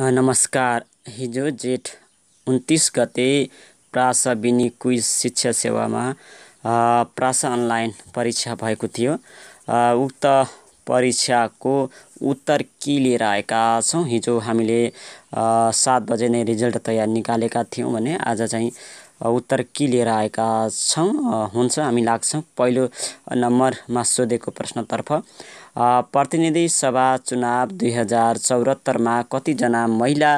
नमस्कार हिजो जेठ उन्तिस गते बिनी क्विज शिक्षा सेवामा प्रास अनलाइन परीक्षा भएको थियो उक्त परीक्षाको उत्तर के लिएर आएका छौँ हिजो हामीले सात बजे नै रिजल्ट तयार निकालेका थियौँ भने आज चाहिँ उत्तर के लिएर आएका छौँ हुन्छ हामी लाग्छौँ पहिलो नम्बरमा सोधेको प्रश्नतर्फ प्रतिनिधि सभा चुनाव दुई हजार चौहत्तरमा कतिजना महिला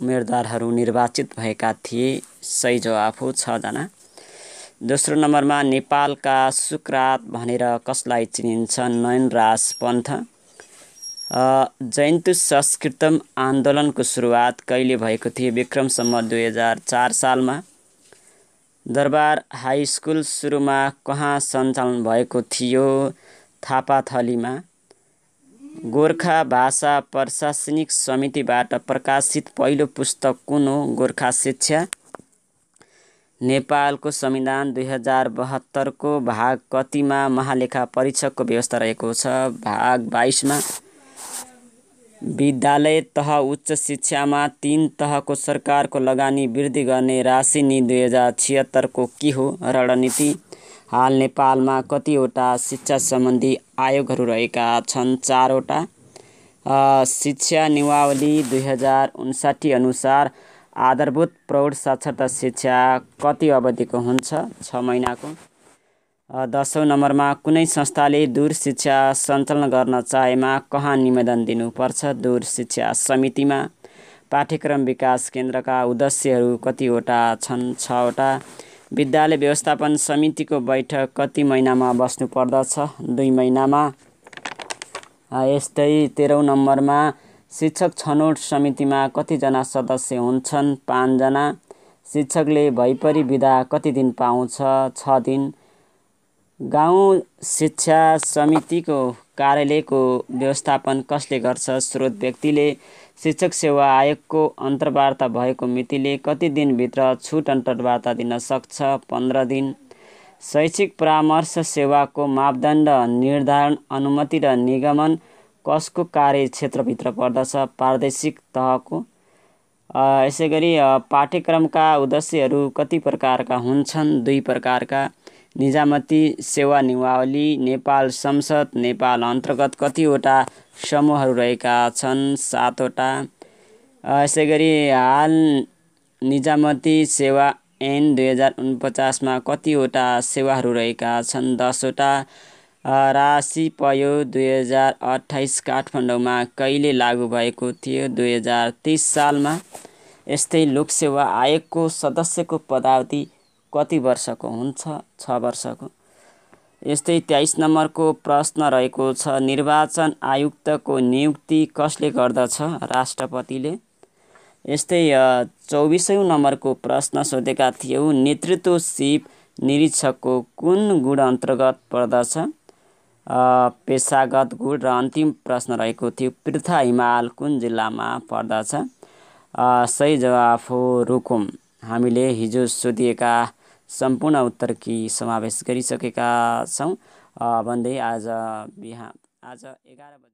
उम्मेदवारहरू निर्वाचित भएका थिए सही जवाफ हो छजना दोस्रो नम्बरमा नेपालका सुकरात भनेर कसलाई चिनिन्छ नयनराज पन्थ जयन्तु संस्कृतम आन्दोलनको सुरुवात कहिले भएको थियो विक्रमसम्म दुई हजार चार सालमा दरबार हाई स्कुल सुरुमा कहाँ सञ्चालन भएको थियो थापाथलीमा गोर्खा भाषा प्रशासनिक समितिबाट प्रकाशित पहिलो पुस्तक कुन हो गोर्खा शिक्षा नेपालको संविधान दुई हजार बहत्तरको भाग कतिमा महालेखा परीक्षकको व्यवस्था रहेको छ भाग बाइसमा विद्यालय तह उच्च शिक्षामा तिन तहको सरकारको लगानी वृद्धि गर्ने राशि नि दुई हजार छिहत्तरको के हो रणनीति हाल नेपालमा कतिवटा शिक्षा सम्बन्धी आयोगहरू रहेका छन् चारवटा शिक्षा नियमावली दुई हजार उन्साठी अनुसार आधारभूत प्रौढ साक्षरता शिक्षा कति अवधिको हुन्छ छ महिनाको दसौँ नम्बरमा कुनै संस्थाले दूर शिक्षा सञ्चालन गर्न चाहेमा कहाँ निवेदन दिनुपर्छ दूर शिक्षा समितिमा पाठ्यक्रम विकास केन्द्रका उद्देश्यहरू कतिवटा छन् छवटा विद्यालय व्यवस्थापन समितिको बैठक कति महिनामा बस्नुपर्दछ दुई महिनामा यस्तै तेह्रौँ नम्बरमा शिक्षक छनौट समितिमा कतिजना सदस्य हुन्छन् पाँचजना शिक्षकले भइपरि विदा कति दिन पाउँछ छ दिन गाउँ शिक्षा समितिको कार्यालयको व्यवस्थापन कसले गर्छ स्रोत व्यक्तिले शिक्षक सेवा आयोगको अन्तर्वार्ता भएको मितिले कति दिनभित्र छुट अन्तर्वार्ता दिन सक्छ पन्ध्र दिन शैक्षिक परामर्श सेवाको मापदण्ड निर्धारण अनुमति र निगमन कसको कार्यक्षेत्रभित्र पर्दछ प्रादेशिक तहको यसै गरी पाठ्यक्रमका उद्देश्यहरू कति प्रकारका हुन्छन् दुई प्रकारका निजामती सेवा निवावली नेपाल संसद नेपाल अन्तर्गत कतिवटा समूहहरू रहेका छन् सातवटा यसै गरी हाल निजामती सेवा ऐन दुई हजार उनपचासमा कतिवटा सेवाहरू रहेका छन् दसवटा राशि पयो दुई हजार अठाइस काठमाडौँमा कहिले लागू भएको थियो दुई हजार तिस सालमा यस्तै लोकसेवा आयोगको सदस्यको पदावधि कति वर्षको हुन्छ छ वर्षको यस्तै तेइस नम्बरको प्रश्न रहेको छ निर्वाचन आयुक्तको नियुक्ति कसले गर्दछ राष्ट्रपतिले यस्तै चौबिसौँ नम्बरको प्रश्न सोधेका थियौ नेतृत्व सिप निरीक्षकको कुन गुण अन्तर्गत पर्दछ पेसागत गुण र अन्तिम प्रश्न रहेको थियो पृथा हिमाल कुन जिल्लामा पर्दछ सही जवाफ हो रुकुम हामीले हिजो सोधिएका सम्पूर्ण उत्तर कि समावेश गरिसकेका छौँ भन्दै आज बिहान आज एघार बजी